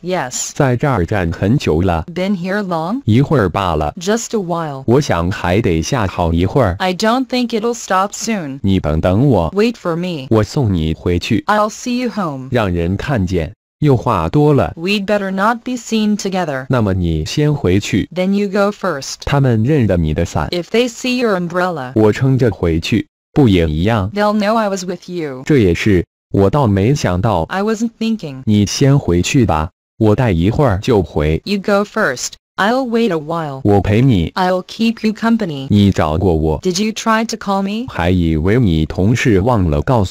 B: Yes.
A: been here long? 一会儿罢了。
B: Just a while.
A: 我想还得下好一会儿。
B: I don't think it'll stop soon.
A: 你等等我。
B: Wait for me.
A: 我送你回去。
B: I'll see you home.
A: 让人看见。又话多了。
B: We'd better not be seen together. Then you go
A: first. they
B: see your umbrella. will know I was with you.
A: I was
B: wasn't thinking.
A: 你先回去吧。you go
B: first. I'll wait a while.
A: i
B: will keep you company.
A: Did
B: you try to call me?
A: I was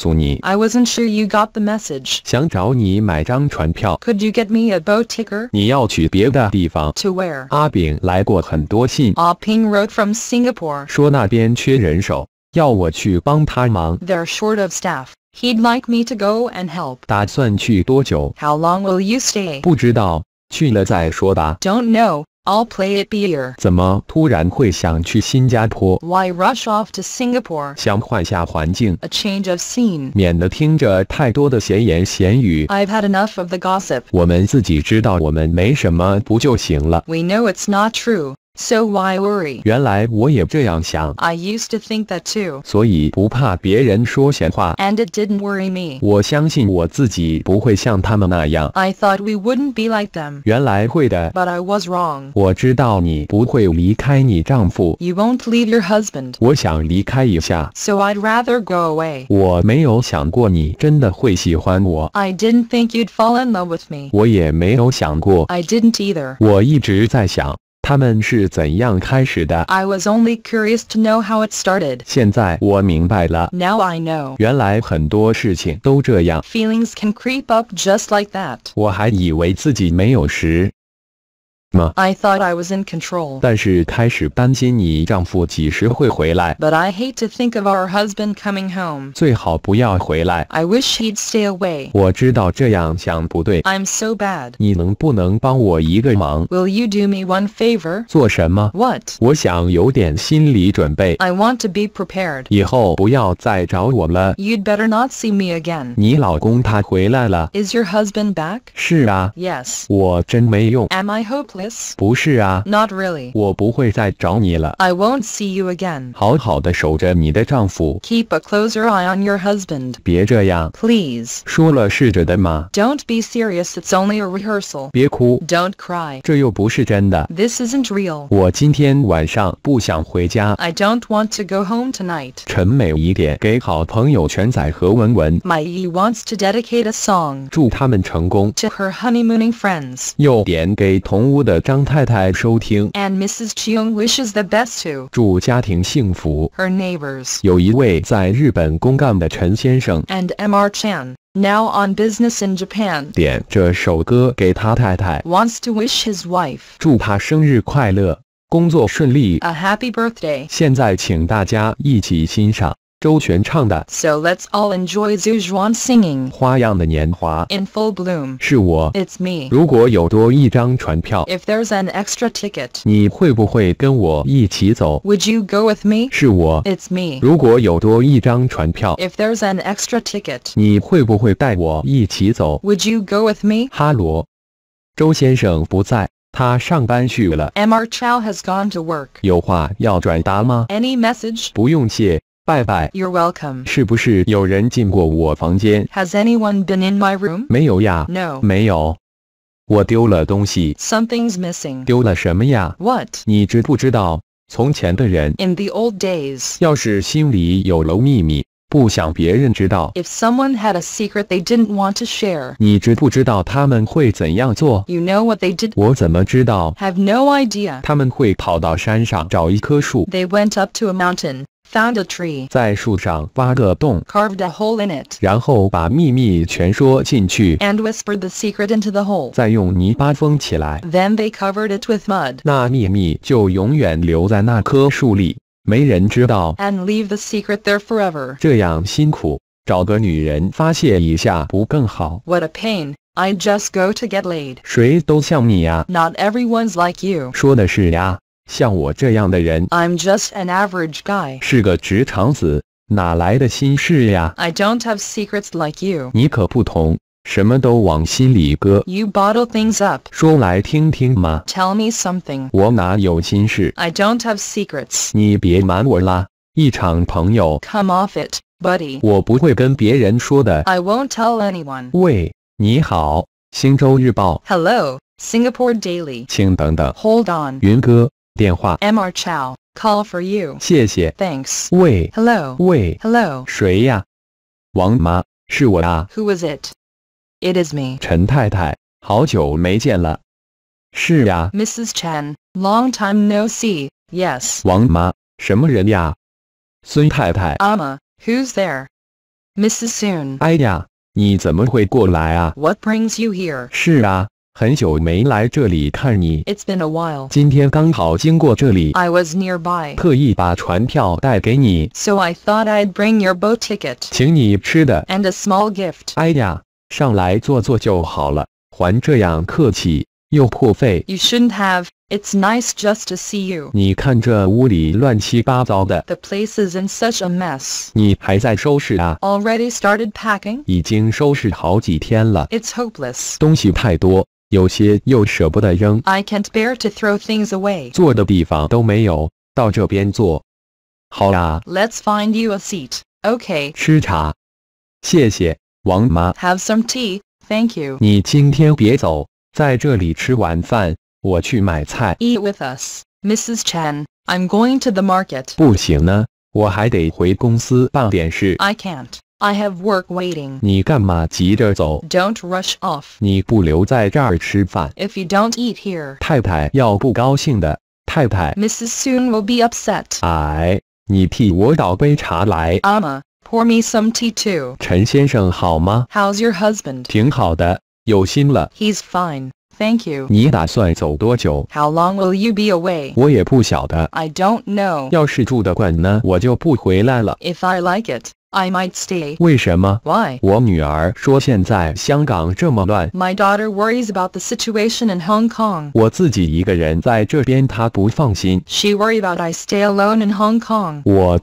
B: wasn't sure you got the message. Could you get me a boat ticket? To where? Ah Ping wrote from Singapore. they are short of staff. He'd like me to go and help.
A: How
B: long will you stay?
A: 不知道，去了再说吧。
B: Don't know. I'll play it by ear. Why rush off to Singapore? A change of scene.
A: 免得听着太多的闲言闲语。
B: I've had enough of the gossip.
A: 我们自己知道我们没什么不就行了
B: ？We know it's not true. So why worry?
A: I
B: used to think that too. And it didn't worry me. I thought we wouldn't be like them.
A: But
B: I was wrong.
A: you will
B: won't leave your husband.
A: 我想离开一下。
B: So I'd rather go away.
A: 我没有想过你真的会喜欢我。
B: I didn't think you'd fall in love with me.
A: 我也没有想过。
B: I didn't either.
A: 我一直在想。他们是怎样开始的
B: ？I was only curious to know how it started。
A: 现在我明白了。
B: Now I know。
A: 原来很多事情都这样。
B: Feelings can creep up just like that。
A: 我还以为自己没有时。吗
B: ？I thought I was in control. 但
A: 是开始担心你丈夫几时会回来。But
B: I hate to think of our husband coming home.
A: 最好不要回来。
B: I wish he'd stay away.
A: 我知道这样想不对。I'm
B: so bad.
A: 你能不能帮我一个忙
B: ？Will you do me one favor?
A: 做什么？What? 我想有点心理准备。I
B: want to be prepared.
A: 以后不要再找我了。
B: You'd better not see me again.
A: 你老公他回来了。
B: Is your husband back? 是啊。Yes.
A: 我真没用。
B: Am I hopeless? promise?
A: 不是啊。Not really. 我不会再找你了。
B: I won't see you again.
A: 好好的守着你的丈夫。
B: Keep a closer eye on your husband.
A: 别这样。
B: Please.
A: 说了是着的嘛。
B: Don't be serious. It's only a rehearsal. 别哭。Don't cry.
A: 这又不是真的。
B: This isn't real.
A: 我今天晚上不想回家。
B: I don't want to go home tonight.
A: 陈美仪点给好朋友全仔和文文。
B: My E wants to dedicate a song.
A: 祝他们成功。
B: To her honeymooning friends.
A: 又点给同屋。的张太太收听
B: and mrs cheong wishes the best to
A: 祝家庭幸福
B: her neighbors
A: 有一位在日本公干的陈先生
B: and mr chan now on business in japan
A: 点这首歌给他太太
B: wants to wish his wife
A: 祝他生日快乐工作顺利 a
B: happy birthday
A: 现在请大家一起欣赏 So let
B: let's all enjoy Zhu Zhuan In full bloom, bloom。是我，It's If there's an extra ticket, would you go with
A: me? me？是我，It's If there's
B: an extra ticket,
A: would you go with me? me？哈罗，周先生不在。他上班去了。
B: Mr. Chow has gone to work. Any work。
A: 有话要转达吗
B: ？Any message？
A: 不用谢，拜拜。
B: You're welcome. 是
A: 不是有人进过我房间
B: ？Has anyone been in my room?
A: 没有呀。No. 没有。我丢了东西。
B: Something's missing.
A: 丢了什么呀？What? 你知不知道？从前的人
B: ，In the old days，
A: 要是心里有了秘密，不想别人知道
B: ；If someone had a secret they didn't want to share，
A: 你知不知道他们会怎样做
B: ？You know what they did？
A: 我怎么知道
B: ？Have no idea。
A: 他们会跑到山上找一棵树
B: ；They went up to a mountain Found a tree.
A: carved
B: a hole in it. and whispered the secret into the hole. Then they covered it with mud. And leave the secret there forever. What a pain. I just go to get laid. Not everyone's like you.
A: 说的是呀。像我这样的人
B: ，I'm just an average guy，
A: 是个直肠子，哪来的心事呀
B: ？I don't have secrets like you，
A: 你可不同，什么都往心里搁。
B: You bottle things up，
A: 说来听听嘛。
B: Tell me something，
A: 我哪有心事
B: ？I don't have secrets，
A: 你别瞒我啦，一场朋友。
B: Come off it。Buddy，
A: 我不会跟别人说的。I
B: won't tell anyone。
A: 喂，你好，《星洲日报》。
B: Hello，Singapore Daily。
A: 请等等。
B: Hold on，
A: 云哥，Mr.
B: Chow, call for you. Thanks. Hello. 谢谢。Thanks.
A: 喂，Hello. 喂
B: ，Hello. Who is it? It is me. Mrs. Chen, long time no see. Yes. Ama, who's there? Mrs. Soon. What brings you here?
A: 是啊，很久没来这里看你。
B: It's been a while.
A: 今天刚好经过这里。I
B: was nearby. 特
A: 意把船票带给你。
B: So I thought I'd bring your boat ticket.
A: 请你吃的。
B: And a small gift.
A: 哎呀，上来坐坐就好了，还这样客气又破费。
B: You shouldn't have. It's nice just to see you.
A: 你看这屋里乱七八糟的。
B: The place is in such a mess.
A: 你还在收拾啊
B: ？Already started packing.
A: 已经收拾好几天了。
B: It's hopeless.
A: 东西太多。有些又舍不得扔。
B: I can't bear to throw things away。
A: 坐的地方都没有，到这边坐。好啦。
B: Let's find you a seat. OK。
A: 吃茶。谢谢，王妈。
B: Have some tea. Thank you. with us, Mrs. Chen. I'm going to the market
A: 不行呢我还得回公司办点事 i
B: can can't. I have work waiting.
A: do not rush off. If
B: you don't eat here. Mrs. Soon will be upset.
A: 哎，你替我倒杯茶来。Amma,
B: pour me some tea too.
A: How's
B: your husband?
A: 挺好的，有心了。
B: He's fine. Thank you.
A: How
B: long will you be away?
A: 我也不晓得。
B: I don't know.
A: 要是住得惯呢，我就不回来了。
B: If I like it. I might stay. Why? My daughter worries about the situation in Hong Kong. She worries about I stay alone in Hong Kong.
A: I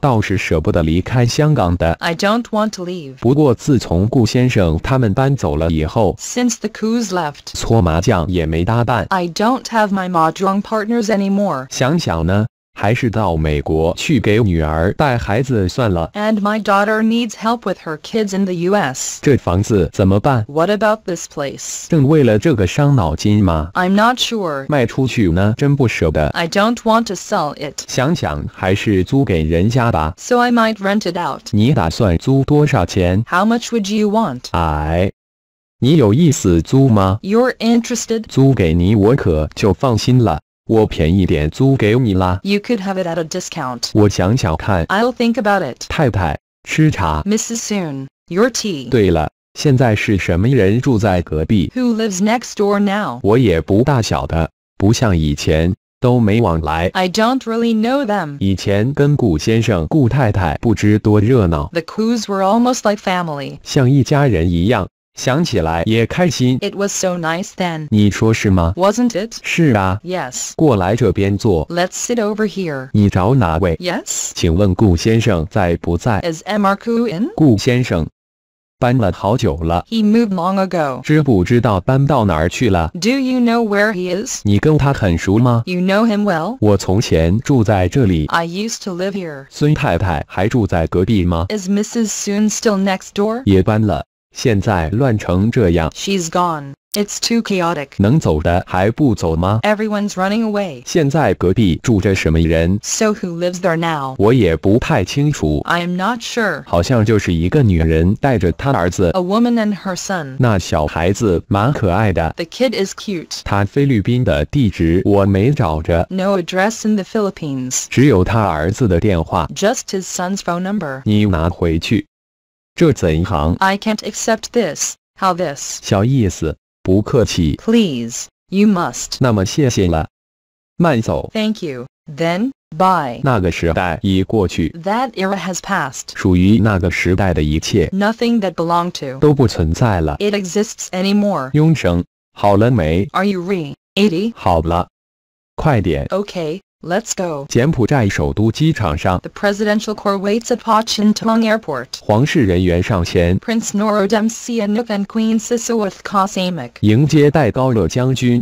A: do
B: don't want to leave.
A: 不过自从顾先生他们搬走了以后
B: ，Since the Coos I do don't have my mahjong partners anymore.
A: 想想呢，还是到美国去给女儿带孩子算了。
B: And my daughter needs help with her kids in the U.S.
A: 这房子怎么办
B: ？What about this place?
A: 正为了这个伤脑筋吗
B: ？I'm not sure.
A: 卖出去呢，真不舍得。
B: I don't want to sell it.
A: 想想还是租给人家吧。
B: So I might rent it out.
A: 你打算租多少钱？How much would you want? I. 你有意思租吗
B: ？You're interested.
A: 租给你我可就放心了。you
B: could have it at a discount.
A: i
B: will think about it.
A: 太太，吃茶。
B: Mrs. Soon, your tea.
A: 对了，现在是什么人住在隔壁
B: ？Who lives next door now?
A: 我也不大晓得，不像以前都没往来。
B: I don't really know them.
A: 以前跟顾先生、顾太太不知多热闹。
B: The Coos were almost like family.
A: 像一家人一样。it
B: was so nice then.
A: was not it? Yes. 是啊 yes let 过来这边坐。
B: Let's sit over here. Yes.
A: 你找哪位？Yes. 请问顾先生在不在
B: ？Is Marku in?
A: He
B: moved long ago. Do you know where he is?
A: you know
B: him well. I used to live here. is? Mrs. Soon still next door?
A: 也搬了。现在乱成这样。She's
B: gone. It's too chaotic.
A: 能走的还不走吗
B: ？Everyone's running away.
A: 现在隔壁住着什么人？So
B: who lives there now?
A: 我也不太清楚。
B: I'm not sure.
A: 好像就是一个女人带着她儿子。A
B: woman and her son.
A: 那小孩子蛮可爱的。
B: The kid is cute.
A: 他菲律宾的地址我没找着。
B: No address in the Philippines. 只
A: 有他儿子的电话。
B: Just his son's phone number.
A: 你拿回去。I can
B: can't accept this. How this?
A: 小意思，不客气。
B: Please, you must.
A: 那么谢谢了。慢走。
B: Thank you. Then, bye.
A: 那个时代已过去。
B: That era has passed.
A: 属于那个时代的一切
B: ，Nothing that belonged to
A: 都不存在了。it
B: exists anymore.
A: 雍绳，好了没？Are
B: you re? 80?
A: 好了，快点。
B: Okay, Let's go.
A: The
B: presidential corps waits at Pochentong Airport. Prince Norodom Sihanouk and Queen Sisowath Kosamek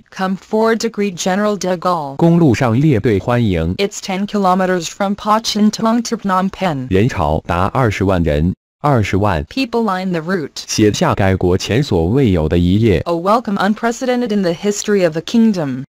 B: Come forward to greet General de
A: Gaulle.
B: it's ten kilometers from Pochentong to Phnom Penh.
A: 人潮达二十万人。二十万
B: people line the route，
A: 写下该国前所未有的一页。A
B: welcome unprecedented in the history of the kingdom.